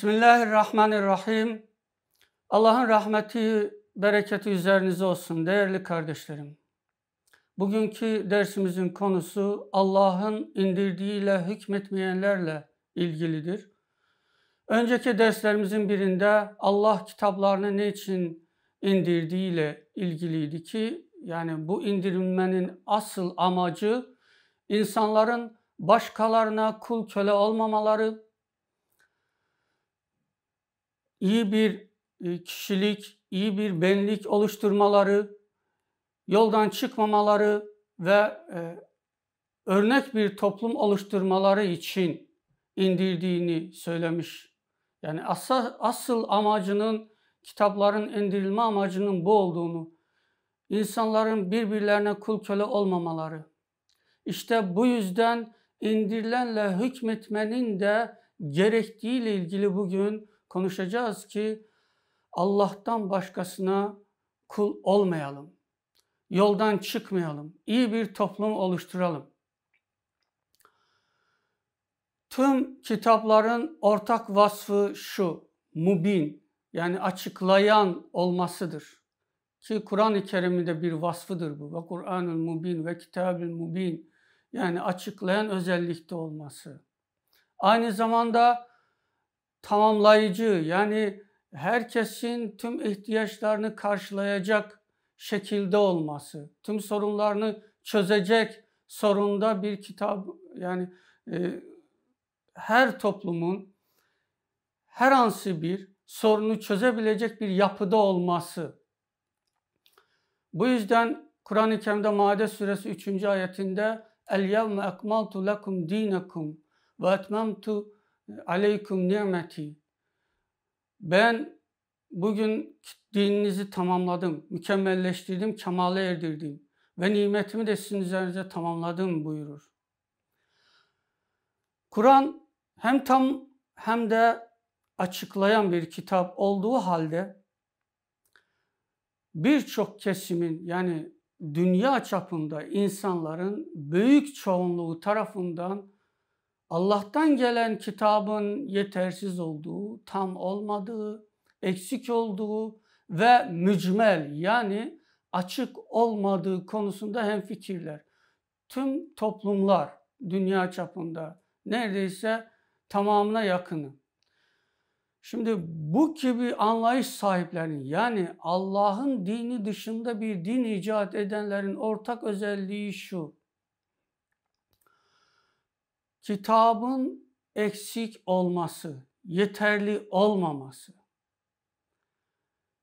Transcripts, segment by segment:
Bismillahirrahmanirrahim. Allah'ın rahmeti, bereketi üzerinize olsun değerli kardeşlerim. Bugünkü dersimizin konusu Allah'ın indirdiğiyle hükmetmeyenlerle ilgilidir. Önceki derslerimizin birinde Allah kitaplarını ne için indirdiğiyle ilgiliydi ki yani bu indirilmenin asıl amacı insanların başkalarına kul köle olmamaları, iyi bir e, kişilik, iyi bir benlik oluşturmaları, yoldan çıkmamaları ve e, örnek bir toplum oluşturmaları için indirdiğini söylemiş. Yani asıl, asıl amacının kitapların indirilme amacının bu olduğunu, insanların birbirlerine kul köle olmamaları. İşte bu yüzden indirilenle hükmetmenin de gerektiğiyle ilgili bugün konuşacağız ki Allah'tan başkasına kul olmayalım. Yoldan çıkmayalım. İyi bir toplum oluşturalım. Tüm kitapların ortak vasfı şu. Mubin yani açıklayan olmasıdır. Ki Kur'an-ı Kerim'de bir vasfıdır bu. Ve Kur'an'ın mubin ve kitabın mubin yani açıklayan özellikte olması. Aynı zamanda tamamlayıcı yani herkesin tüm ihtiyaçlarını karşılayacak şekilde olması, tüm sorunlarını çözecek sorunda bir kitap yani e, her toplumun her ansı bir sorunu çözebilecek bir yapıda olması. Bu yüzden Kur'an-ı Kerim'de Maide suresi 3. ayetinde El yevme ekmaltu lekum dinekum ve etmemtu aleyküm nimeti. Ben bugün dininizi tamamladım, mükemmelleştirdim, kemale erdirdim ve nimetimi de sizin üzerinize tamamladım buyurur. Kur'an hem tam hem de açıklayan bir kitap olduğu halde birçok kesimin yani dünya çapında insanların büyük çoğunluğu tarafından Allah'tan gelen kitabın yetersiz olduğu, tam olmadığı, eksik olduğu ve mücmel yani açık olmadığı konusunda hem fikirler Tüm toplumlar dünya çapında neredeyse tamamına yakını. Şimdi bu gibi anlayış sahiplerinin yani Allah'ın dini dışında bir din icat edenlerin ortak özelliği şu kitabın eksik olması, yeterli olmaması.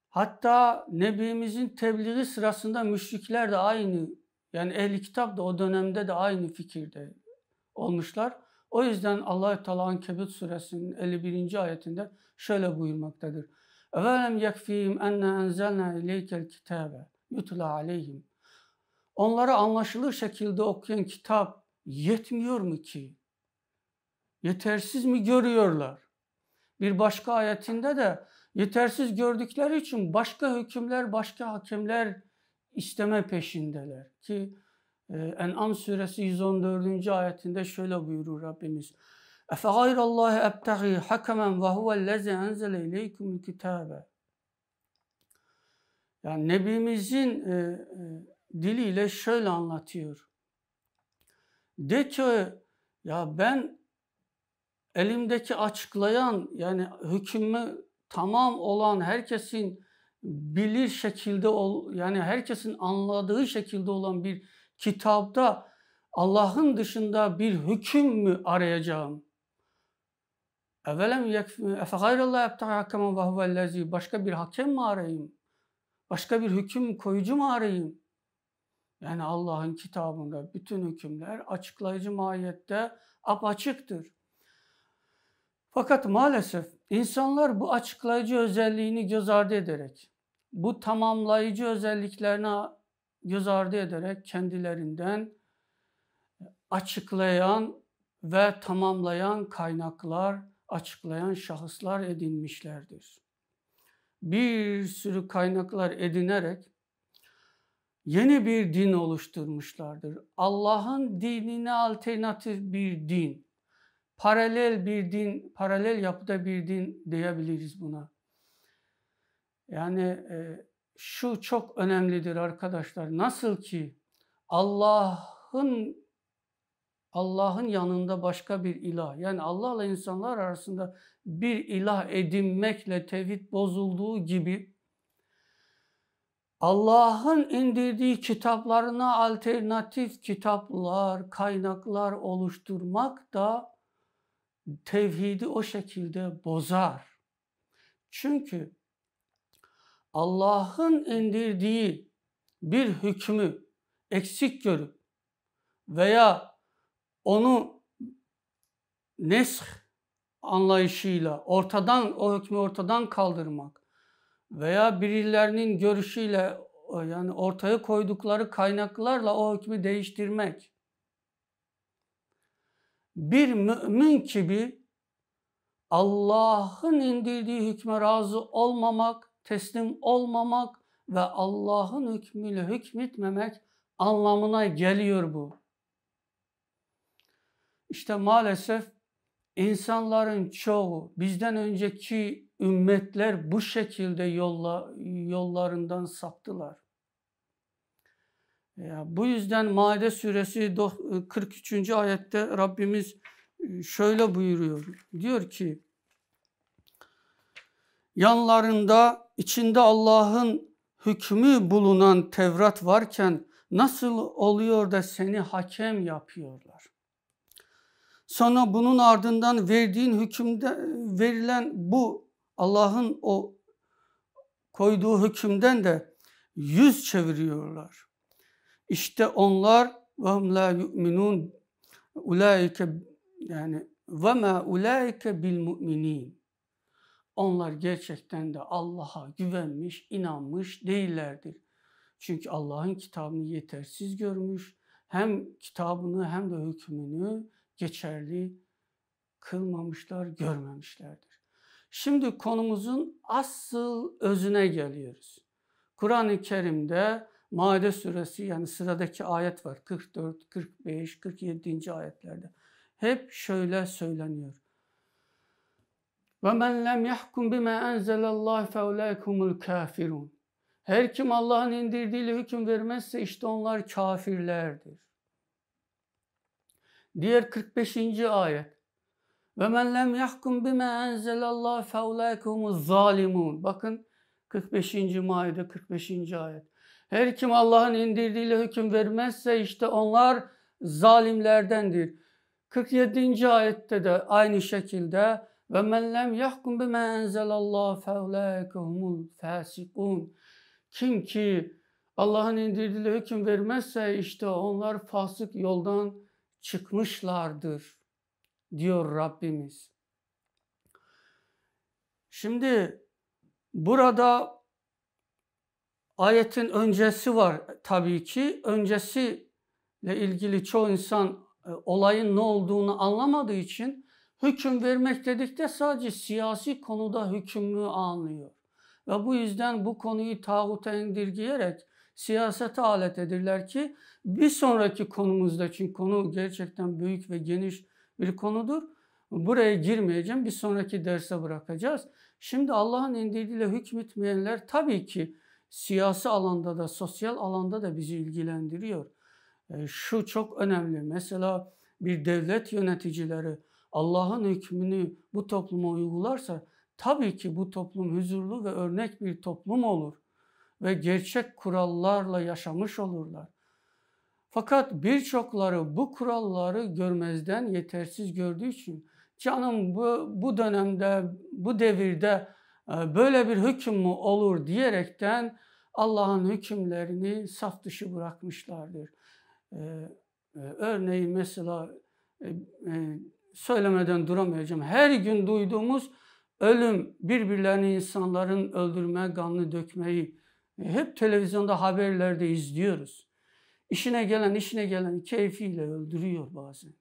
Hatta Nebimizin tebliği sırasında müşrikler de aynı, yani ehli kitap da o dönemde de aynı fikirde olmuşlar. O yüzden Allah-u Teala Ankebut suresinin 51. ayetinde şöyle buyurmaktadır. Evelem yekfihim enne enzelna ileykel kitabe yutla aleyhim. Onlara anlaşılır şekilde okuyan kitap yetmiyor mu ki? yetersiz mi görüyorlar? Bir başka ayetinde de yetersiz gördükleri için başka hükümler, başka hakimler isteme peşindeler. Ki e, En'am suresi 114. ayetinde şöyle buyurur Rabbimiz. Efe gayrallahi ebteği hakemen ve huvellezi enzele ileykumul kitabe. Yani Nebimizin e, e, diliyle şöyle anlatıyor. De ki ya ben elimdeki açıklayan yani hükmü tamam olan herkesin bilir şekilde ol, yani herkesin anladığı şekilde olan bir kitapta Allah'ın dışında bir hüküm mü arayacağım? Evvelem efe gayrallah ebtah hakemen ve huvellezi başka bir hakem mi arayayım? Başka bir hüküm koyucu mu arayayım? Yani Allah'ın kitabında bütün hükümler açıklayıcı mahiyette apaçıktır. Fakat maalesef insanlar bu açıklayıcı özelliğini göz ardı ederek, bu tamamlayıcı özelliklerine göz ardı ederek kendilerinden e, açıklayan ve tamamlayan kaynaklar, açıklayan şahıslar edinmişlerdir. Bir sürü kaynaklar edinerek yeni bir din oluşturmuşlardır. Allah'ın dinine alternatif bir din paralel bir din, paralel yapıda bir din diyebiliriz buna. Yani e, şu çok önemlidir arkadaşlar. Nasıl ki Allah'ın Allah'ın yanında başka bir ilah yani Allah'la insanlar arasında bir ilah edinmekle tevhid bozulduğu gibi Allah'ın indirdiği kitaplarına alternatif kitaplar, kaynaklar oluşturmak da tevhidi o şekilde bozar. Çünkü Allah'ın indirdiği bir hükmü eksik görüp veya onu nesh anlayışıyla ortadan o hükmü ortadan kaldırmak veya birilerinin görüşüyle yani ortaya koydukları kaynaklarla o hükmü değiştirmek bir mümin gibi Allah'ın indirdiği hükme razı olmamak, teslim olmamak ve Allah'ın hükmüyle hükmetmemek anlamına geliyor bu. İşte maalesef insanların çoğu bizden önceki ümmetler bu şekilde yolla, yollarından saptılar. Bu yüzden Maide suresi 43. E, ayette Rabbimiz e, şöyle buyuruyor. Diyor ki yanlarında içinde Allah'ın hükmü bulunan Tevrat varken nasıl oluyor da seni hakem yapıyorlar? Sana bunun ardından verdiğin hükümde verilen bu Allah'ın o koyduğu hükümden de yüz çeviriyorlar. İşte onlar ve hum la yu'minun ulaike yani ve ma ulaike bil mu'minin. Onlar gerçekten de Allah'a güvenmiş, inanmış değillerdir. Çünkü Allah'ın kitabını yetersiz görmüş, hem kitabını hem de hükmünü geçerli kılmamışlar, görmemişlerdir. Şimdi konumuzun asıl özüne geliyoruz. Kur'an-ı Kerim'de Maide suresi yani sıradaki ayet var. 44, 45, 47. ayetlerde. Hep şöyle söyleniyor. Ve men lem yahkum bima enzelallahu fe ulaikumul kafirun. Her kim Allah'ın indirdiğiyle hüküm vermezse işte onlar kafirlerdir. Diğer 45. ayet. Ve men lem yahkum bima enzelallahu fe ulaikumuz zalimun. Bakın 45. Maide 45. ayet. Her kim Allah'ın indirdiğiyle hüküm vermezse işte onlar zalimlerdendir. 47. ayette de aynı şekilde ve men lem yahkum bima enzelallahu feulâikehumul fâsikûn. Kim ki Allah'ın indirdiğiyle hüküm vermezse işte onlar fasık yoldan çıkmışlardır diyor Rabbimiz. Şimdi burada Ayetin öncesi var tabii ki. öncesi ile ilgili çoğu insan e, olayın ne olduğunu anlamadığı için hüküm vermek dedikte sadece siyasi konuda hükmü anlıyor. Ve bu yüzden bu konuyu tağuta indirgeyerek siyasete alet edirler ki bir sonraki konumuzda için konu gerçekten büyük ve geniş bir konudur. Buraya girmeyeceğim. Bir sonraki derse bırakacağız. Şimdi Allah'ın indirdiğiyle hükmetmeyenler tabii ki siyasi alanda da sosyal alanda da bizi ilgilendiriyor. E, şu çok önemli. Mesela bir devlet yöneticileri Allah'ın hükmünü bu topluma uygularsa tabii ki bu toplum huzurlu ve örnek bir toplum olur ve gerçek kurallarla yaşamış olurlar. Fakat birçokları bu kuralları görmezden yetersiz gördüğü için canım bu, bu dönemde, bu devirde ee, böyle bir hüküm mü olur diyerekten Allah'ın hükümlerini saf dışı bırakmışlardır. Ee, e, örneğin mesela e, e, söylemeden duramayacağım. Her gün duyduğumuz ölüm, birbirlerini insanların öldürme, kanını dökmeyi hep televizyonda haberlerde izliyoruz. İşine gelen, işine gelen keyfiyle öldürüyor bazen.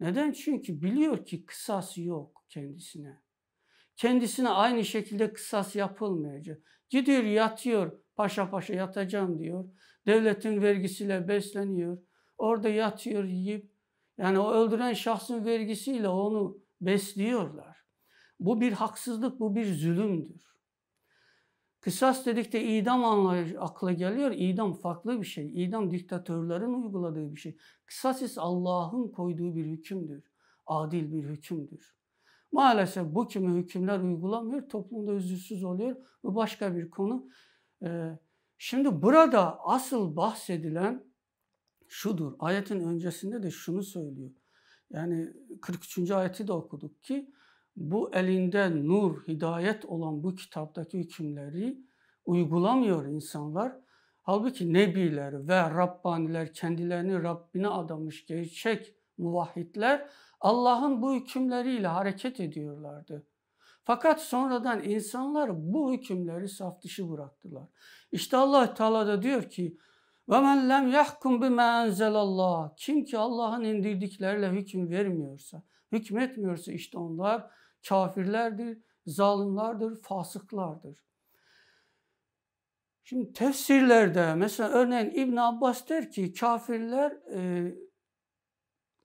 Neden? Çünkü biliyor ki kısası yok kendisine. Kendisine aynı şekilde kısas yapılmayacak. Gidiyor yatıyor, paşa paşa yatacağım diyor. Devletin vergisiyle besleniyor. Orada yatıyor, yiyip yani o öldüren şahsın vergisiyle onu besliyorlar. Bu bir haksızlık, bu bir zulümdür. Kısas dedik de idam anlayış akla geliyor. İdam farklı bir şey. İdam diktatörlerin uyguladığı bir şey. Kısas ise Allah'ın koyduğu bir hükümdür. Adil bir hükümdür. Maalesef bu kimi hükümler uygulamıyor, toplumda üzülsüz oluyor. Bu başka bir konu. Ee, şimdi burada asıl bahsedilen şudur. Ayetin öncesinde de şunu söylüyor. Yani 43. ayeti de okuduk ki bu elinde nur, hidayet olan bu kitaptaki hükümleri uygulamıyor insanlar. Halbuki nebiler ve Rabbaniler kendilerini Rabbine adamış gerçek muvahhidler Allah'ın bu hükümleriyle hareket ediyorlardı. Fakat sonradan insanlar bu hükümleri saf dışı bıraktılar. İşte Allah Teala da diyor ki ve men lem yahkum bima enzelallah. Kim ki Allah'ın indirdikleriyle hüküm vermiyorsa, hükmetmiyorsa işte onlar kafirlerdir, zalimlardır, fasıklardır. Şimdi tefsirlerde mesela örneğin İbn Abbas der ki kafirler e,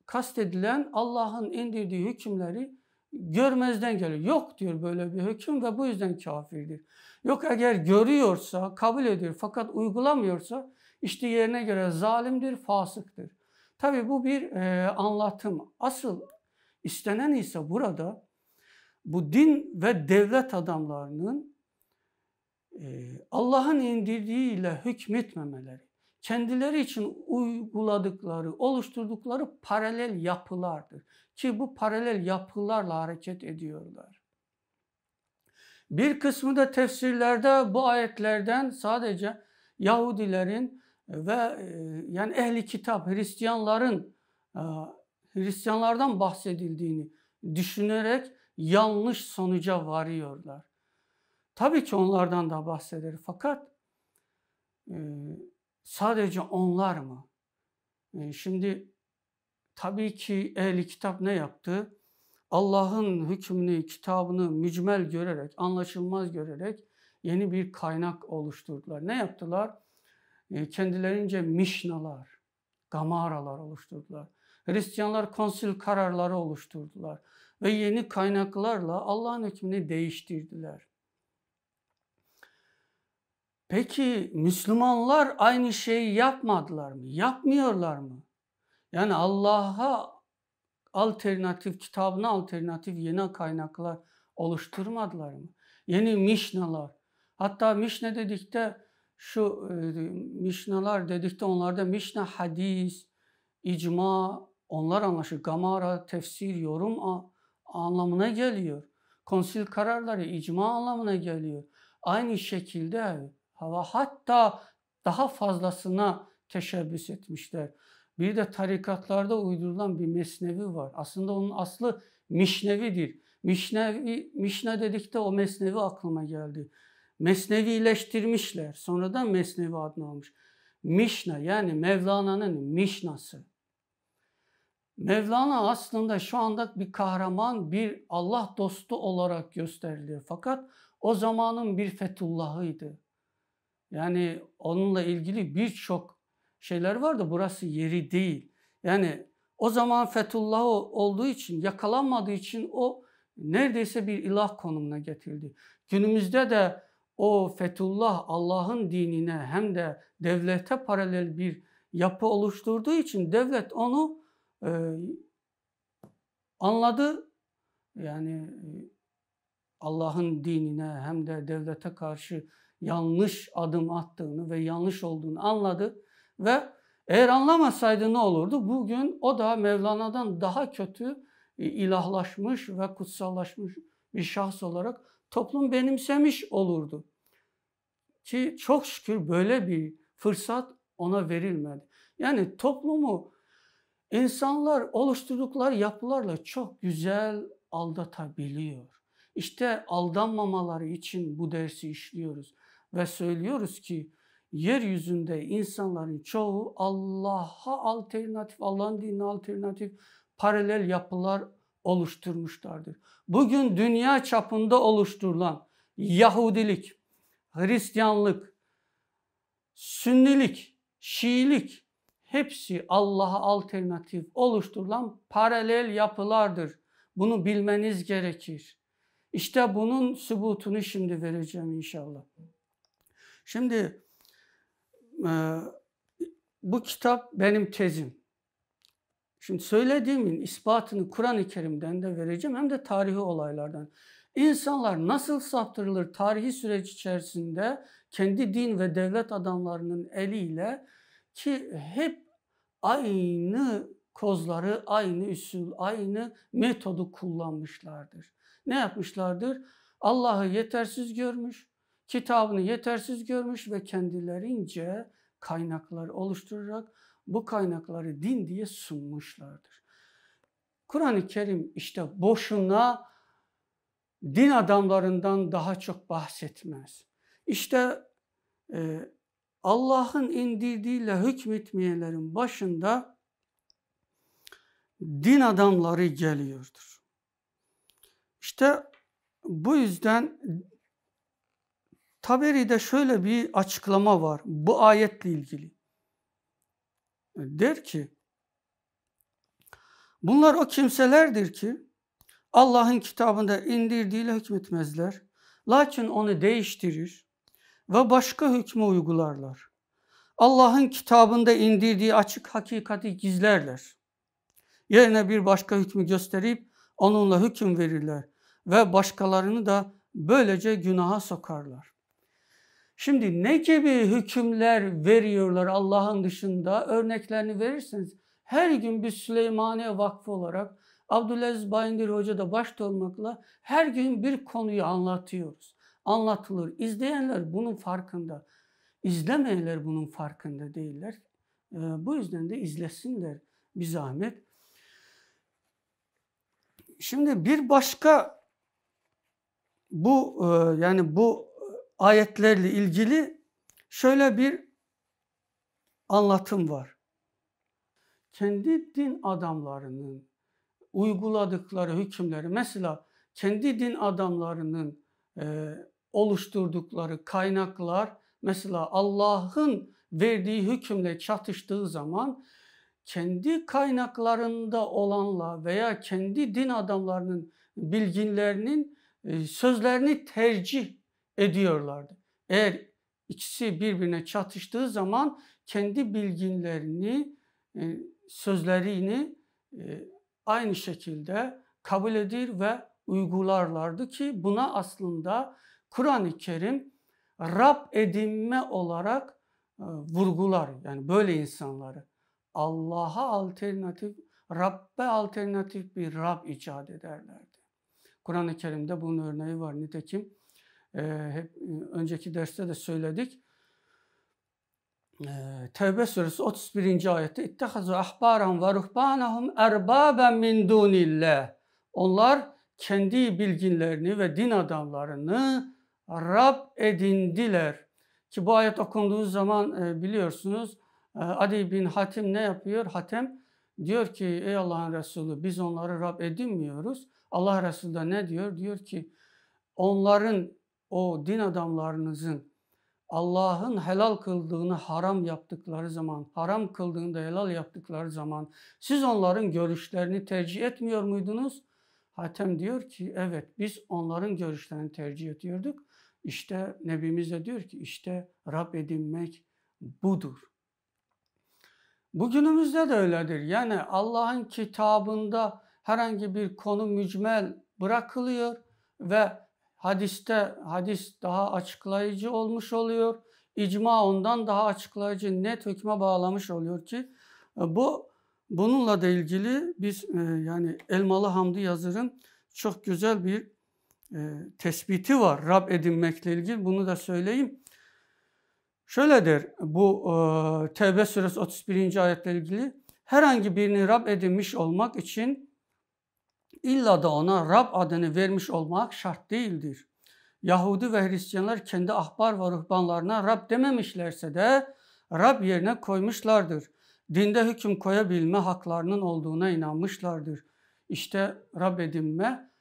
kastedilen Allah'ın indirdiği hükümleri görmezden geliyor. Yok diyor böyle bir hüküm ve bu yüzden kafirdir. Yok eğer görüyorsa, kabul ediyor fakat uygulamıyorsa işte yerine göre zalimdir, fasıktır. Tabi bu bir e, anlatım. Asıl istenen ise burada bu din ve devlet adamlarının e, Allah'ın indirdiğiyle hükmetmemeleri kendileri için uyguladıkları, oluşturdukları paralel yapılardır. Ki bu paralel yapılarla hareket ediyorlar. Bir kısmı da tefsirlerde bu ayetlerden sadece Yahudilerin ve e, yani ehli kitap Hristiyanların e, Hristiyanlardan bahsedildiğini düşünerek yanlış sonuca varıyorlar. Tabii ki onlardan da bahseder fakat e, Sadece onlar mı? Ee, şimdi tabii ki ehli kitap ne yaptı? Allah'ın hükmünü, kitabını mücmel görerek, anlaşılmaz görerek yeni bir kaynak oluşturdular. Ne yaptılar? Ee, kendilerince mişnalar, gamaralar oluşturdular. Hristiyanlar konsil kararları oluşturdular ve yeni kaynaklarla Allah'ın hükmünü değiştirdiler. Peki Müslümanlar aynı şeyi yapmadılar mı? Yapmıyorlar mı? Yani Allah'a alternatif, kitabına alternatif yeni kaynaklar oluşturmadılar mı? Yeni mişnalar. Hatta mişne dedikte şu e, mişnalar dedikte onlarda mişna hadis, icma, onlar anlaşılır. Gamara, tefsir, yorum anlamına geliyor. Konsil kararları icma anlamına geliyor. Aynı şekilde ve hatta daha fazlasına teşebbüs etmişler. Bir de tarikatlarda uydurulan bir mesnevi var. Aslında onun aslı mişnevidir. Mişnevi, mişne dedik de o mesnevi aklıma geldi. Mesnevileştirmişler. Sonradan mesnevi adını almış. Mişne yani Mevlana'nın mişnası. Mevlana aslında şu anda bir kahraman, bir Allah dostu olarak gösteriliyor. Fakat o zamanın bir fetullahıydı. Yani onunla ilgili birçok şeyler vardı. Burası yeri değil. Yani o zaman Fethullah olduğu için, yakalanmadığı için o neredeyse bir ilah konumuna getirildi. Günümüzde de o Fethullah Allah'ın dinine hem de devlete paralel bir yapı oluşturduğu için devlet onu e, anladı. Yani e, Allah'ın dinine hem de devlete karşı yanlış adım attığını ve yanlış olduğunu anladı ve eğer anlamasaydı ne olurdu? Bugün o da Mevlana'dan daha kötü e, ilahlaşmış ve kutsallaşmış bir şahs olarak toplum benimsemiş olurdu. Ki çok şükür böyle bir fırsat ona verilmedi. Yani toplumu insanlar oluşturdukları yapılarla çok güzel aldatabiliyor. İşte aldanmamaları için bu dersi işliyoruz ve söylüyoruz ki yeryüzünde insanların çoğu Allah'a alternatif, Allah'ın dinine alternatif paralel yapılar oluşturmuşlardır. Bugün dünya çapında oluşturulan Yahudilik, Hristiyanlık, Sünnilik, Şiilik hepsi Allah'a alternatif oluşturulan paralel yapılardır. Bunu bilmeniz gerekir. İşte bunun sübutunu şimdi vereceğim inşallah. Şimdi e, bu kitap benim tezim. Şimdi söylediğimin ispatını Kur'an-ı Kerim'den de vereceğim hem de tarihi olaylardan. İnsanlar nasıl saptırılır tarihi süreç içerisinde kendi din ve devlet adamlarının eliyle ki hep aynı kozları, aynı üsul, aynı metodu kullanmışlardır. Ne yapmışlardır? Allah'ı yetersiz görmüş, kitabını yetersiz görmüş ve kendilerince kaynaklar oluşturarak bu kaynakları din diye sunmuşlardır. Kur'an-ı Kerim işte boşuna din adamlarından daha çok bahsetmez. İşte e, Allah'ın indirdiğiyle hükmetmeyenlerin başında din adamları geliyordur. İşte bu yüzden Taberi'de şöyle bir açıklama var bu ayetle ilgili. Der ki, bunlar o kimselerdir ki Allah'ın kitabında indirdiğiyle hükmetmezler. Lakin onu değiştirir ve başka hükmü uygularlar. Allah'ın kitabında indirdiği açık hakikati gizlerler. Yerine bir başka hükmü gösterip onunla hüküm verirler ve başkalarını da böylece günaha sokarlar. Şimdi ne gibi hükümler veriyorlar Allah'ın dışında? Örneklerini verirseniz her gün biz Süleymaniye Vakfı olarak Abdülaziz Bayındır Hoca da başta olmakla her gün bir konuyu anlatıyoruz. Anlatılır. İzleyenler bunun farkında. İzlemeyenler bunun farkında değiller. Ee, bu yüzden de izlesinler bir zahmet. Şimdi bir başka bu e, yani bu ayetlerle ilgili şöyle bir anlatım var. Kendi din adamlarının uyguladıkları hükümleri mesela kendi din adamlarının e, oluşturdukları kaynaklar mesela Allah'ın verdiği hükümle çatıştığı zaman kendi kaynaklarında olanla veya kendi din adamlarının bilginlerinin e, sözlerini tercih ediyorlardı. Eğer ikisi birbirine çatıştığı zaman kendi bilginlerini, e, sözlerini e, aynı şekilde kabul edir ve uygularlardı ki buna aslında Kur'an-ı Kerim Rab edinme olarak e, vurgular. Yani böyle insanları Allah'a alternatif, Rabbe alternatif bir Rab icat ederlerdi. Kur'an-ı Kerim'de bunun örneği var. Nitekim ee, hep e, önceki derste de söyledik. E, Tevbe suresi 31. ayette ittehazu ahbaran ve ruhbanahum erbaben min dunillah. Onlar kendi bilginlerini ve din adamlarını Rab edindiler. Ki bu ayet okunduğu zaman e, biliyorsunuz e, Adi bin Hatim ne yapıyor? Hatem diyor ki ey Allah'ın Resulü biz onları Rab edinmiyoruz. Allah Resulü de ne diyor? Diyor ki onların o din adamlarınızın Allah'ın helal kıldığını haram yaptıkları zaman, haram kıldığını da helal yaptıkları zaman siz onların görüşlerini tercih etmiyor muydunuz? Hatem diyor ki evet biz onların görüşlerini tercih ediyorduk. İşte Nebimiz de diyor ki işte Rab edinmek budur. Bugünümüzde de öyledir. Yani Allah'ın kitabında herhangi bir konu mücmel bırakılıyor ve hadiste hadis daha açıklayıcı olmuş oluyor. İcma ondan daha açıklayıcı, net hükme bağlamış oluyor ki e, bu bununla da ilgili biz e, yani Elmalı Hamdi Yazır'ın çok güzel bir e, tespiti var Rab edinmekle ilgili. Bunu da söyleyeyim. Şöyle der bu e, Tevbe suresi 31. ayetle ilgili herhangi birini Rab edinmiş olmak için illa da ona Rab adını vermiş olmak şart değildir. Yahudi ve Hristiyanlar kendi ahbar ve ruhbanlarına Rab dememişlerse de Rab yerine koymuşlardır. Dinde hüküm koyabilme haklarının olduğuna inanmışlardır. İşte Rab edinme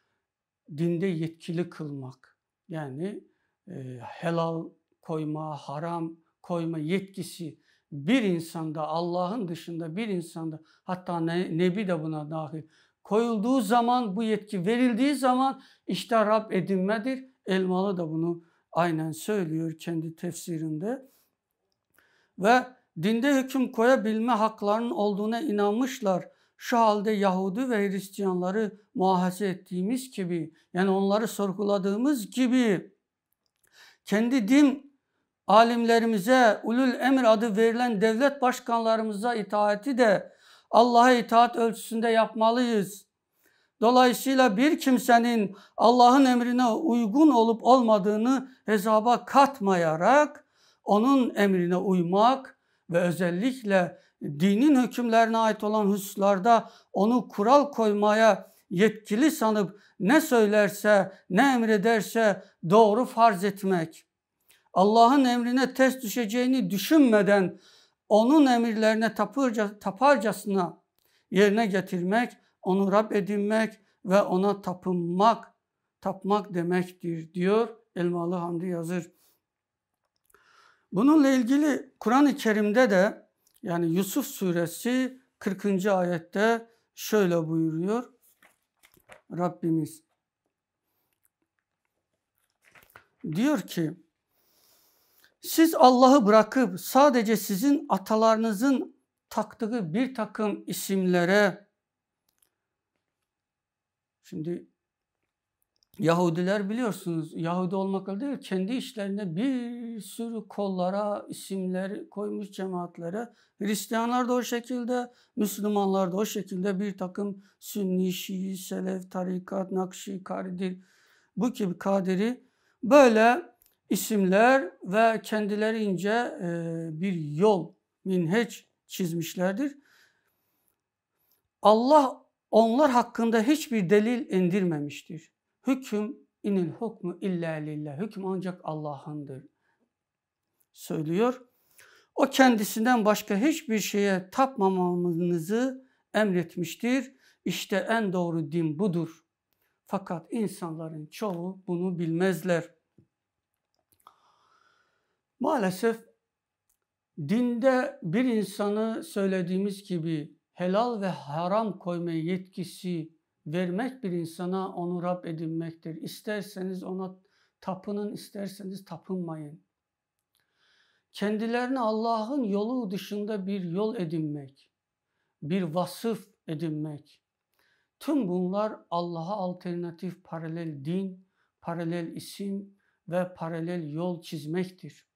dinde yetkili kılmak. Yani e, helal koyma, haram koyma yetkisi bir insanda Allah'ın dışında bir insanda hatta ne, Nebi de buna dahil koyulduğu zaman, bu yetki verildiği zaman işte Rab edinmedir. Elmalı da bunu aynen söylüyor kendi tefsirinde. Ve dinde hüküm koyabilme haklarının olduğuna inanmışlar. Şu halde Yahudi ve Hristiyanları muhasebe ettiğimiz gibi, yani onları sorguladığımız gibi kendi din alimlerimize, ulul emir adı verilen devlet başkanlarımıza itaati de Allah'a itaat ölçüsünde yapmalıyız. Dolayısıyla bir kimsenin Allah'ın emrine uygun olup olmadığını hesaba katmayarak onun emrine uymak ve özellikle dinin hükümlerine ait olan hususlarda onu kural koymaya yetkili sanıp ne söylerse, ne emrederse doğru farz etmek. Allah'ın emrine ters düşeceğini düşünmeden onun emirlerine tapırca, taparcasına yerine getirmek, onu Rab edinmek ve ona tapınmak, tapmak demektir diyor Elmalı Hamdi yazır. Bununla ilgili Kur'an-ı Kerim'de de yani Yusuf suresi 40. ayette şöyle buyuruyor Rabbimiz. Diyor ki siz Allah'ı bırakıp sadece sizin atalarınızın taktığı bir takım isimlere şimdi Yahudiler biliyorsunuz Yahudi olmakla değil kendi işlerine bir sürü kollara isimler koymuş cemaatlere. Hristiyanlar da o şekilde, Müslümanlar da o şekilde bir takım Sünni, Şii, Selef, Tarikat, Nakşi, Kadir, bu gibi Kadiri böyle isimler ve kendilerince e, bir yol, minheç çizmişlerdir. Allah onlar hakkında hiçbir delil indirmemiştir. Hüküm inil hukmu illa lillah. Hüküm ancak Allah'ındır. Söylüyor. O kendisinden başka hiçbir şeye tapmamamızı emretmiştir. İşte en doğru din budur. Fakat insanların çoğu bunu bilmezler. Maalesef dinde bir insanı söylediğimiz gibi helal ve haram koyma yetkisi vermek bir insana onu Rab edinmektir. İsterseniz ona tapının, isterseniz tapınmayın. Kendilerini Allah'ın yolu dışında bir yol edinmek, bir vasıf edinmek. Tüm bunlar Allah'a alternatif paralel din, paralel isim ve paralel yol çizmektir.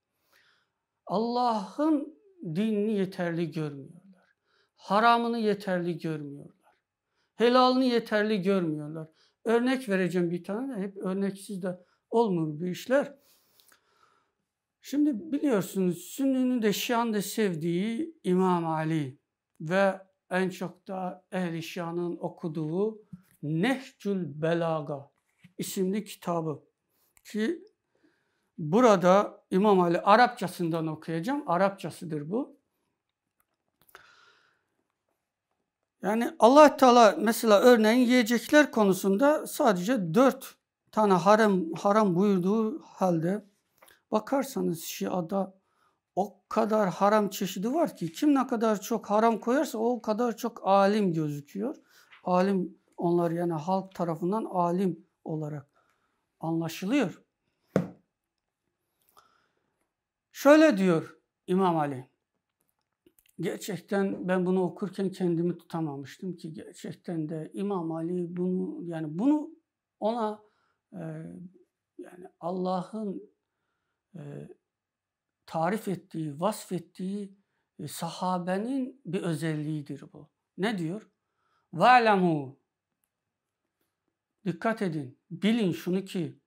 Allah'ın dinini yeterli görmüyorlar. Haramını yeterli görmüyorlar. helalini yeterli görmüyorlar. Örnek vereceğim bir tane de hep örneksiz de olmuyor bu işler. Şimdi biliyorsunuz Sünni'nin de Şia'nın da sevdiği İmam Ali ve en çok da Ehl-i Şia'nın okuduğu Nehcül Belaga isimli kitabı ki Burada İmam Ali Arapçasından okuyacağım. Arapçasıdır bu. Yani allah Teala mesela örneğin yiyecekler konusunda sadece dört tane haram, haram buyurduğu halde bakarsanız Şia'da o kadar haram çeşidi var ki kim ne kadar çok haram koyarsa o kadar çok alim gözüküyor. Alim onlar yani halk tarafından alim olarak anlaşılıyor. Şöyle diyor İmam Ali. Gerçekten ben bunu okurken kendimi tutamamıştım ki gerçekten de İmam Ali bunu yani bunu ona e, yani Allah'ın e, tarif ettiği, vasfettiği e, sahabenin bir özelliğidir bu. Ne diyor? Ve'lemu Dikkat edin, bilin şunu ki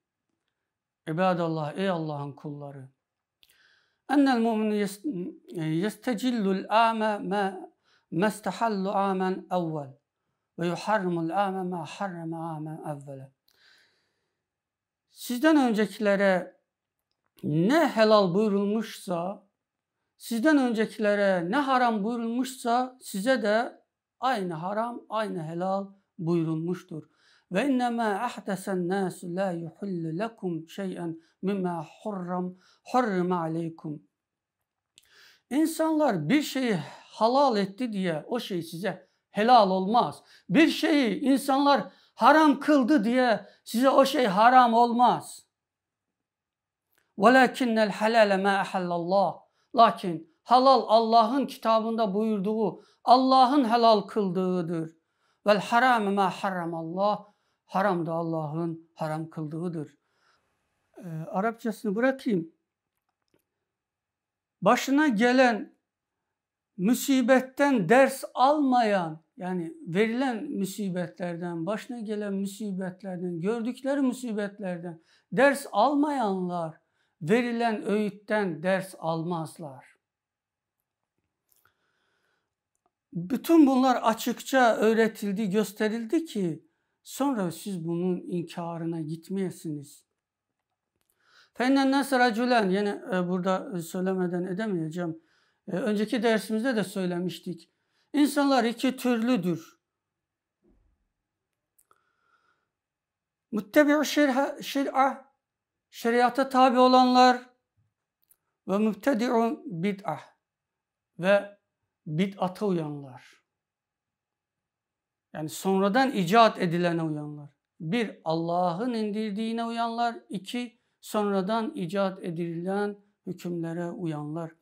ibadallah ey Allah'ın kulları أن المؤمن يستجل الأعمى ما ما استحل أعمى أول ويحرم الأعمى ما حرم أعمى أولا Sizden öncekilere ne helal buyurulmuşsa, sizden öncekilere ne haram buyurulmuşsa size de aynı haram, aynı helal buyurulmuştur. Ve innema ahdesen nasu la yuhillu lekum şey'en mimma hurram hurrim aleykum. İnsanlar bir şeyi halal etti diye o şey size helal olmaz. Bir şeyi insanlar haram kıldı diye size o şey haram olmaz. وَلَكِنَّ الْحَلَالَ مَا اَحَلَّ اللّٰهِ Lakin halal Allah'ın kitabında buyurduğu, Allah'ın helal kıldığıdır. Vel haram ma haram Allah. Haram da Allah'ın haram kıldığıdır. E, Arapçasını bırakayım. Başına gelen musibetten ders almayan yani verilen musibetlerden, başına gelen musibetlerden, gördükleri musibetlerden ders almayanlar verilen öğütten ders almazlar. Bütün bunlar açıkça öğretildi, gösterildi ki Sonra siz bunun inkarına gitmeyesiniz. Fenden nasracülen yine e, burada e, söylemeden edemeyeceğim. E, önceki dersimizde de söylemiştik. İnsanlar iki türlüdür. Müttebi'u şir'a, şeriata tabi olanlar ve mübtedi'u bid'ah ve bid'ata uyanlar. Yani sonradan icat edilene uyanlar. Bir, Allah'ın indirdiğine uyanlar. iki sonradan icat edilen hükümlere uyanlar.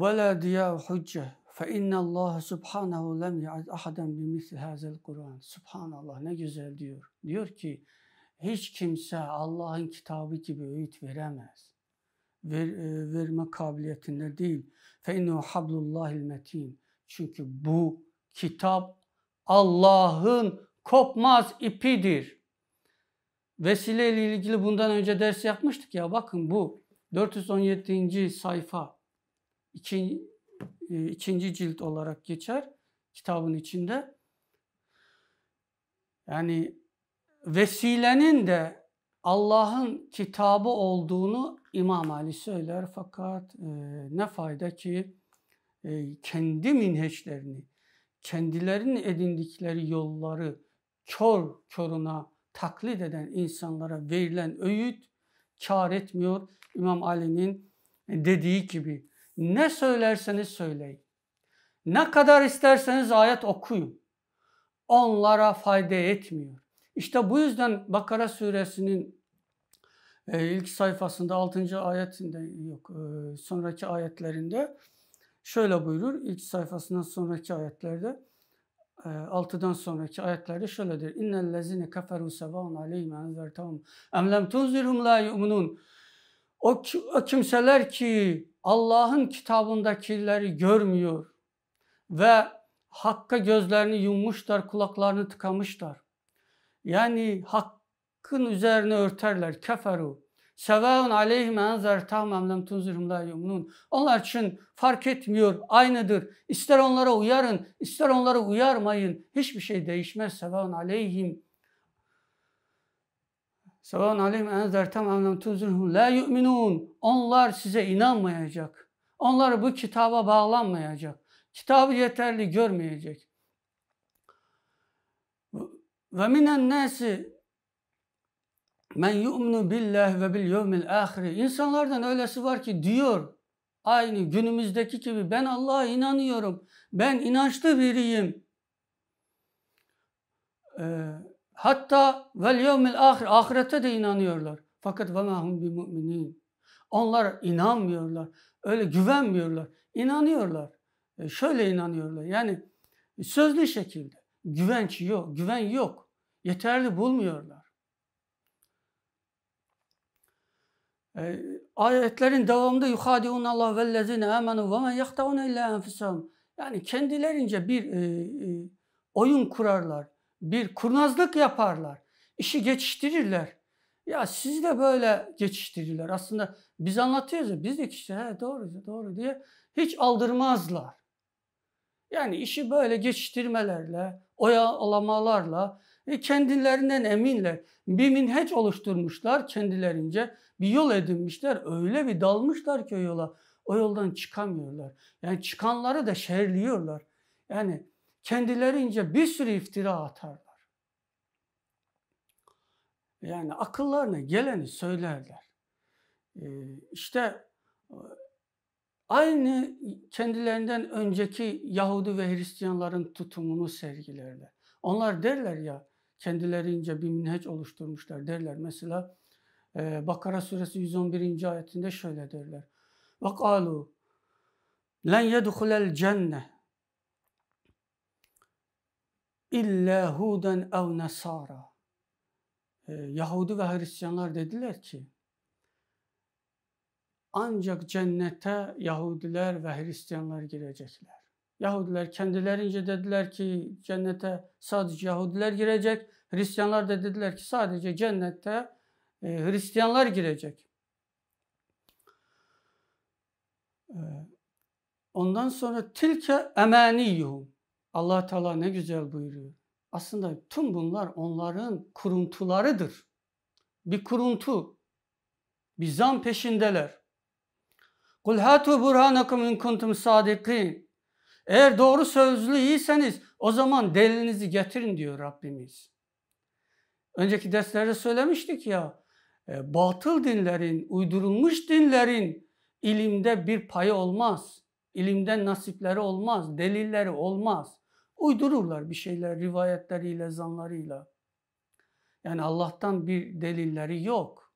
وَلَا دِيَا حُجَّةِ فَاِنَّ اللّٰهَ سُبْحَانَهُ لَمْ يَعَدْ اَحَدًا بِمِثْلِ هَذَا الْقُرْآنِ Subhanallah ne güzel diyor. Diyor ki hiç kimse Allah'ın kitabı gibi öğüt veremez ver, e, verme kabiliyetinde değil. فَاِنَّهُ حَبْلُ اللّٰهِ metin. Çünkü bu kitap Allah'ın kopmaz ipidir. ile ilgili bundan önce ders yapmıştık ya bakın bu 417. sayfa iki, e, ikinci cilt olarak geçer kitabın içinde. Yani vesilenin de Allah'ın kitabı olduğunu İmam Ali söyler fakat e, ne fayda ki e, kendi minheçlerini, kendilerinin edindikleri yolları çor köruna taklit eden insanlara verilen öğüt kar etmiyor. İmam Ali'nin dediği gibi ne söylerseniz söyleyin. Ne kadar isterseniz ayet okuyun. Onlara fayda etmiyor. İşte bu yüzden Bakara suresinin e, ilk sayfasında 6. ayetinde yok e, sonraki ayetlerinde şöyle buyurur ilk sayfasından sonraki ayetlerde 6'dan e, sonraki ayetlerde şöyledir. İnnellezine keferu sevan aleyhim enzertahum em lem tunzirhum la yu'minun. O, o kimseler ki Allah'ın kitabındakileri görmüyor ve hakka gözlerini yummuşlar, kulaklarını tıkamışlar. Yani hakkın üzerine örterler. Keferu. Sevaun aleyhim enzer tahmem lem tunzirhum la yu'minun. Onlar için fark etmiyor, aynıdır. İster onlara uyarın, ister onlara uyarmayın. Hiçbir şey değişmez. Sevaun aleyhim. Sevaun aleyhim enzer tahmem lem tunzirhum la yu'minun. Onlar size inanmayacak. Onlar bu kitaba bağlanmayacak. Kitabı yeterli görmeyecek. Ve minen nasi men yu'minu billah ve bil yevmil ahire. İnsanlardan öylesi var ki diyor aynı günümüzdeki gibi ben Allah'a inanıyorum. Ben inançlı biriyim. Ee, hatta vel yevmil ahir ahirete de inanıyorlar. Fakat ve mahum bi mu'minin. Onlar inanmıyorlar. Öyle güvenmiyorlar. İnanıyorlar. Ee, şöyle inanıyorlar. Yani sözlü şekilde güvenç yok, güven yok. Yeterli bulmuyorlar. E, ayetlerin devamında yuhadiun Allah vellezine amenu ve men yahtaun illa enfusahum. Yani kendilerince bir e, e, oyun kurarlar. Bir kurnazlık yaparlar. İşi geçiştirirler. Ya siz de böyle geçiştirirler. Aslında biz anlatıyoruz ya biz de kişi he, doğru, doğru diye hiç aldırmazlar. Yani işi böyle geçiştirmelerle, oyalamalarla ve kendilerinden eminler. Bir minheç oluşturmuşlar kendilerince. Bir yol edinmişler. Öyle bir dalmışlar ki o yola. O yoldan çıkamıyorlar. Yani çıkanları da şerliyorlar. Yani kendilerince bir sürü iftira atarlar. Yani akıllarına geleni söylerler. Ee, işte Aynı kendilerinden önceki Yahudi ve Hristiyanların tutumunu sergilerler. Onlar derler ya kendilerince bir minheç oluşturmuşlar derler. Mesela e, Bakara suresi 111. ayetinde şöyle derler. وَقَالُوا لَنْ يَدْخُلَ الْجَنَّةِ illa هُودًا اَوْ nasara." Yahudi ve Hristiyanlar dediler ki ancak cennete Yahudiler ve Hristiyanlar girecekler. Yahudiler kendilerince dediler ki cennete sadece Yahudiler girecek. Hristiyanlar da dediler ki sadece cennette e, Hristiyanlar girecek. E, ondan sonra tilke emaniyum. Allah Teala ne güzel buyuruyor. Aslında tüm bunlar onların kuruntularıdır. Bir kuruntu. Bir zam peşindeler. Kul hatu burhanakum in kuntum sadikin. Eğer doğru sözlüyseniz o zaman delilinizi getirin diyor Rabbimiz. Önceki derslerde söylemiştik ya, e, batıl dinlerin, uydurulmuş dinlerin ilimde bir payı olmaz. İlimden nasipleri olmaz, delilleri olmaz. Uydururlar bir şeyler rivayetleriyle, zanlarıyla. Yani Allah'tan bir delilleri yok.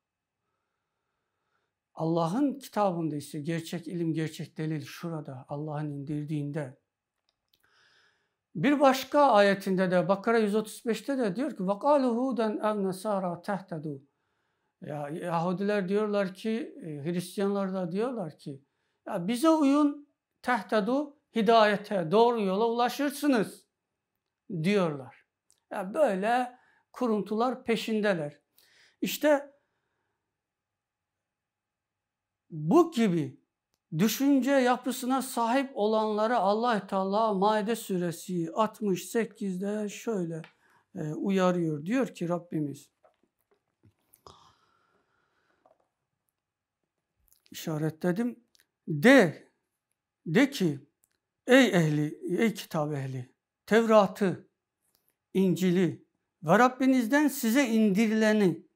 Allah'ın kitabında ise gerçek ilim, gerçek delil şurada Allah'ın indirdiğinde. Bir başka ayetinde de Bakara 135'te de diyor ki وَقَالُ هُودًا اَوْ نَسَارَا تَهْتَدُوا ya Yahudiler diyorlar ki, e, Hristiyanlar da diyorlar ki, ya bize uyun, tehtedu, hidayete, doğru yola ulaşırsınız diyorlar. Ya böyle kuruntular peşindeler. İşte bu gibi düşünce yapısına sahip olanlara Allah Teala Maide suresi 68'de şöyle e, uyarıyor. Diyor ki Rabbimiz işaretledim. De de ki ey ehli ey kitap ehli Tevrat'ı, İncil'i ve Rabbinizden size indirileni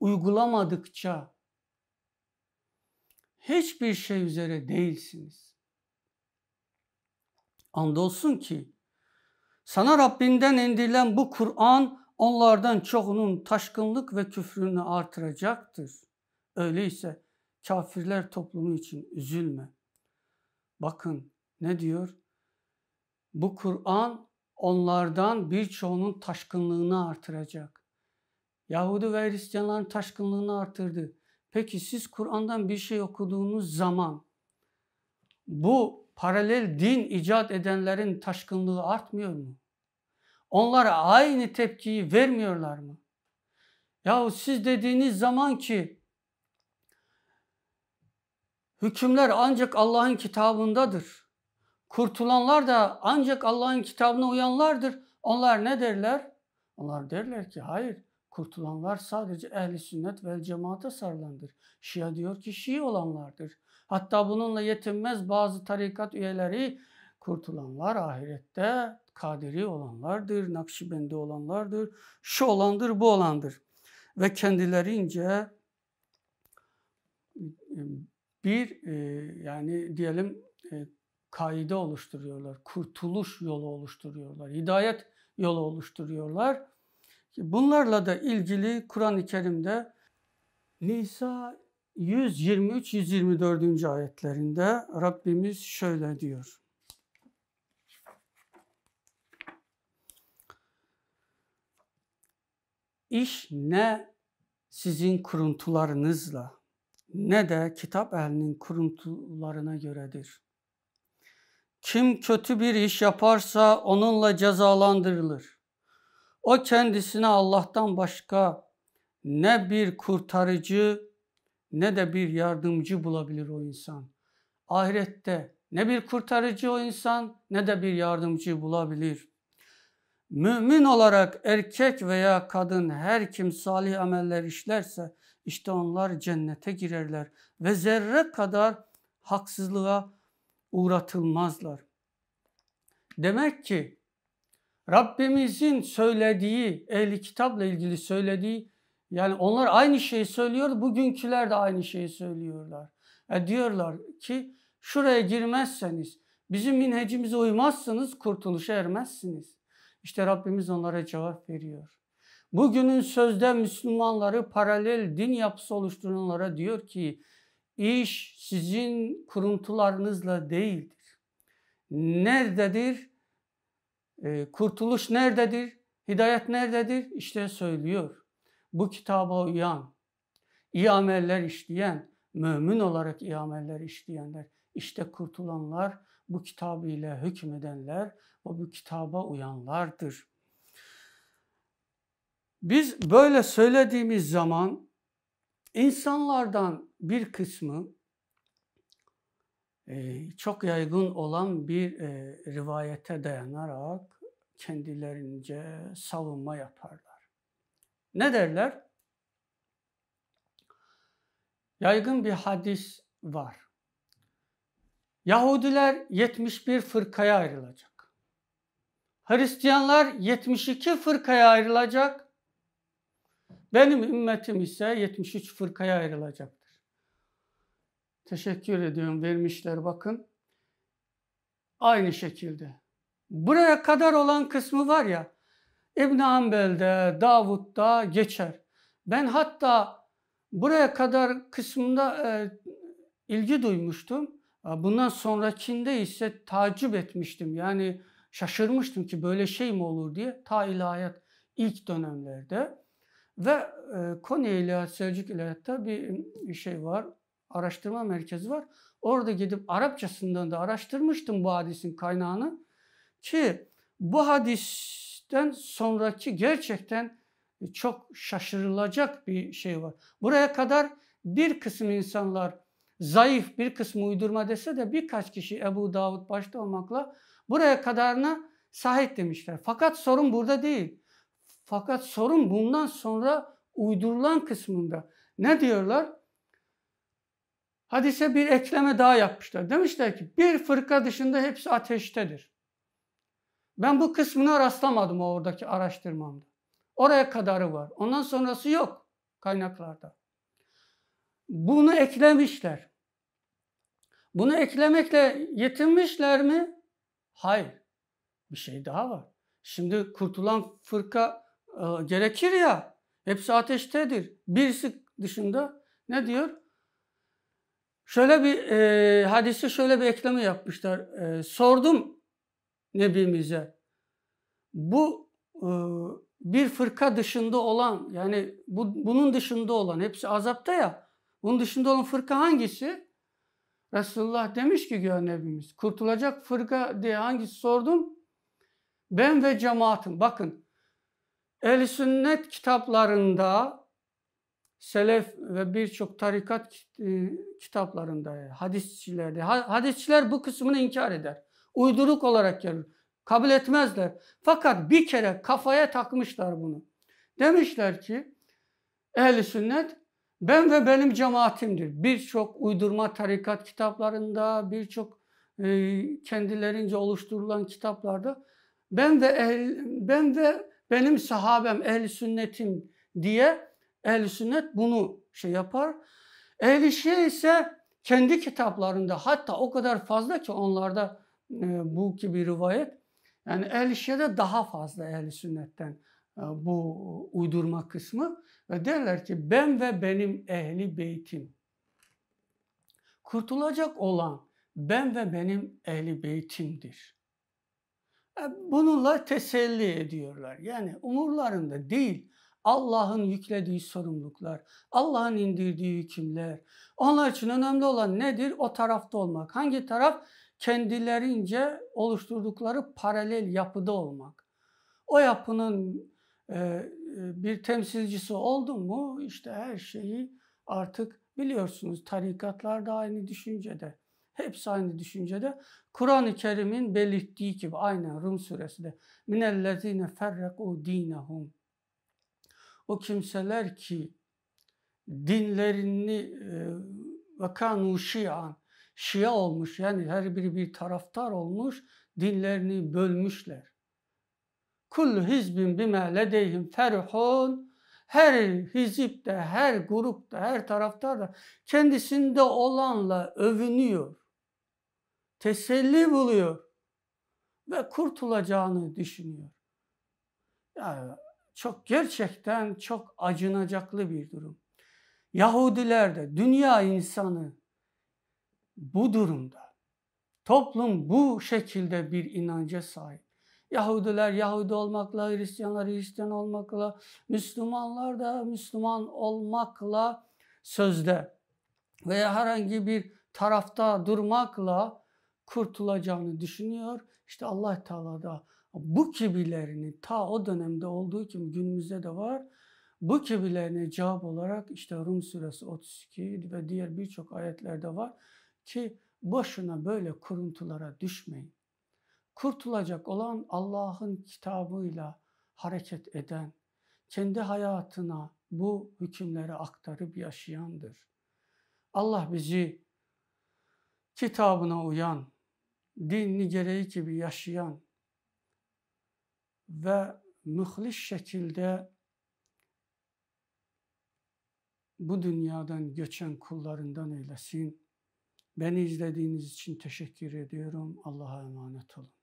uygulamadıkça hiçbir şey üzere değilsiniz. Andolsun ki sana Rabbinden indirilen bu Kur'an onlardan çoğunun taşkınlık ve küfrünü artıracaktır. Öyleyse kafirler toplumu için üzülme. Bakın ne diyor? Bu Kur'an onlardan birçoğunun taşkınlığını artıracak. Yahudi ve Hristiyanların taşkınlığını artırdı. Peki siz Kur'an'dan bir şey okuduğunuz zaman bu paralel din icat edenlerin taşkınlığı artmıyor mu? Onlara aynı tepkiyi vermiyorlar mı? Yahu siz dediğiniz zaman ki hükümler ancak Allah'ın kitabındadır. Kurtulanlar da ancak Allah'ın kitabına uyanlardır. Onlar ne derler? Onlar derler ki hayır Kurtulanlar sadece ehli sünnet ve cemaate sarılandır. Şia diyor ki Şii olanlardır. Hatta bununla yetinmez bazı tarikat üyeleri kurtulanlar ahirette kadiri olanlardır, nakşibendi olanlardır, şu olandır, bu olandır. Ve kendilerince bir e, yani diyelim e, kaide oluşturuyorlar, kurtuluş yolu oluşturuyorlar, hidayet yolu oluşturuyorlar Bunlarla da ilgili Kur'an-ı Kerim'de Nisa 123-124. ayetlerinde Rabbimiz şöyle diyor. İş ne sizin kuruntularınızla ne de kitap elinin kuruntularına göredir. Kim kötü bir iş yaparsa onunla cezalandırılır. O kendisine Allah'tan başka ne bir kurtarıcı ne de bir yardımcı bulabilir o insan. Ahirette ne bir kurtarıcı o insan ne de bir yardımcı bulabilir. Mümin olarak erkek veya kadın her kim salih ameller işlerse işte onlar cennete girerler ve zerre kadar haksızlığa uğratılmazlar. Demek ki Rabbimizin söylediği, ehli kitapla ilgili söylediği yani onlar aynı şeyi söylüyor, bugünküler de aynı şeyi söylüyorlar. E diyorlar ki şuraya girmezseniz, bizim minhecimize uymazsınız, kurtuluşa ermezsiniz. İşte Rabbimiz onlara cevap veriyor. Bugünün sözde Müslümanları paralel din yapısı oluşturanlara diyor ki iş sizin kuruntularınızla değildir. Nerededir? E, kurtuluş nerededir? Hidayet nerededir? İşte söylüyor. Bu kitaba uyan, iyi ameller işleyen, mümin olarak iyi ameller işleyenler, işte kurtulanlar, bu kitabı ile hükmedenler ve bu kitaba uyanlardır. Biz böyle söylediğimiz zaman insanlardan bir kısmı çok yaygın olan bir rivayete dayanarak kendilerince savunma yaparlar. Ne derler? Yaygın bir hadis var. Yahudiler 71 fırkaya ayrılacak. Hristiyanlar 72 fırkaya ayrılacak. Benim ümmetim ise 73 fırkaya ayrılacak. Teşekkür ediyorum vermişler bakın. Aynı şekilde. Buraya kadar olan kısmı var ya İbn Hanbel'de, Davud'da geçer. Ben hatta buraya kadar kısmında e, ilgi duymuştum. Bundan sonrakinde ise tacip etmiştim. Yani şaşırmıştım ki böyle şey mi olur diye. Ta ilahiyat ilk dönemlerde. Ve e, Konya İlahiyat, Selçuk İlahiyat'ta bir şey var araştırma merkezi var. Orada gidip Arapçasından da araştırmıştım bu hadisin kaynağını. Ki bu hadisten sonraki gerçekten e, çok şaşırılacak bir şey var. Buraya kadar bir kısım insanlar zayıf bir kısmı uydurma dese de birkaç kişi Ebu Davud başta olmakla buraya kadarına sahih demişler. Fakat sorun burada değil. Fakat sorun bundan sonra uydurulan kısmında. Ne diyorlar? hadise bir ekleme daha yapmışlar. Demişler ki bir fırka dışında hepsi ateştedir. Ben bu kısmına rastlamadım oradaki araştırmamda. Oraya kadarı var. Ondan sonrası yok kaynaklarda. Bunu eklemişler. Bunu eklemekle yetinmişler mi? Hayır. Bir şey daha var. Şimdi kurtulan fırka e, gerekir ya. Hepsi ateştedir. Birisi dışında ne diyor? Şöyle bir e, hadisi şöyle bir ekleme yapmışlar. E, sordum Nebimize bu e, bir fırka dışında olan yani bu, bunun dışında olan hepsi azapta ya bunun dışında olan fırka hangisi? Resulullah demiş ki diyor Nebimiz kurtulacak fırka diye hangisi sordum? Ben ve cemaatim bakın ehl sünnet kitaplarında selef ve birçok tarikat e, kitaplarında, hadisçilerde. Hadisçiler bu kısmını inkar eder. Uyduruk olarak gelir. Kabul etmezler. Fakat bir kere kafaya takmışlar bunu. Demişler ki ehli sünnet ben ve benim cemaatimdir. Birçok uydurma tarikat kitaplarında, birçok e, kendilerince oluşturulan kitaplarda ben de ehl, ben de benim sahabem ehli sünnetim diye Ehl-i sünnet bunu şey yapar. Ehl-i şia ise kendi kitaplarında hatta o kadar fazla ki onlarda e, bu gibi rivayet. Yani ehl-i şia'da daha fazla ehl-i sünnetten e, bu uydurma kısmı. Ve derler ki ben ve benim ehli beytim. Kurtulacak olan ben ve benim ehli beytimdir. E, bununla teselli ediyorlar. Yani umurlarında değil. Allah'ın yüklediği sorumluluklar, Allah'ın indirdiği hükümler. Onlar için önemli olan nedir? O tarafta olmak. Hangi taraf? Kendilerince oluşturdukları paralel yapıda olmak. O yapının e, e bir temsilcisi oldun mu işte her şeyi artık biliyorsunuz tarikatlar da aynı düşüncede. Hepsi aynı düşüncede. Kur'an-ı Kerim'in belirttiği gibi aynen Rum suresinde. مِنَ الَّذ۪ينَ فَرَّقُوا د۪ينَهُمْ o kimseler ki dinlerini ve kanu şian, şia olmuş yani her biri bir taraftar olmuş, dinlerini bölmüşler. Kul hizbin bime ledeyhim ferhun. Her hizipte, her grupta, her taraftar da kendisinde olanla övünüyor. Teselli buluyor ve kurtulacağını düşünüyor. Yani çok gerçekten çok acınacaklı bir durum. Yahudiler de dünya insanı bu durumda. Toplum bu şekilde bir inanca sahip. Yahudiler Yahudi olmakla, Hristiyanlar Hristiyan olmakla, Müslümanlar da Müslüman olmakla sözde veya herhangi bir tarafta durmakla kurtulacağını düşünüyor. İşte Allah Teala da bu kibirlerini ta o dönemde olduğu gibi günümüzde de var. Bu kibirlerine cevap olarak işte Rum suresi 32 ve diğer birçok ayetlerde var ki boşuna böyle kuruntulara düşmeyin. Kurtulacak olan Allah'ın kitabıyla hareket eden, kendi hayatına bu hükümleri aktarıp yaşayandır. Allah bizi kitabına uyan, dinini gereği gibi yaşayan, ve mühlis şekilde bu dünyadan göçen kullarından eylesin. Beni izlediğiniz için teşekkür ediyorum. Allah'a emanet olun.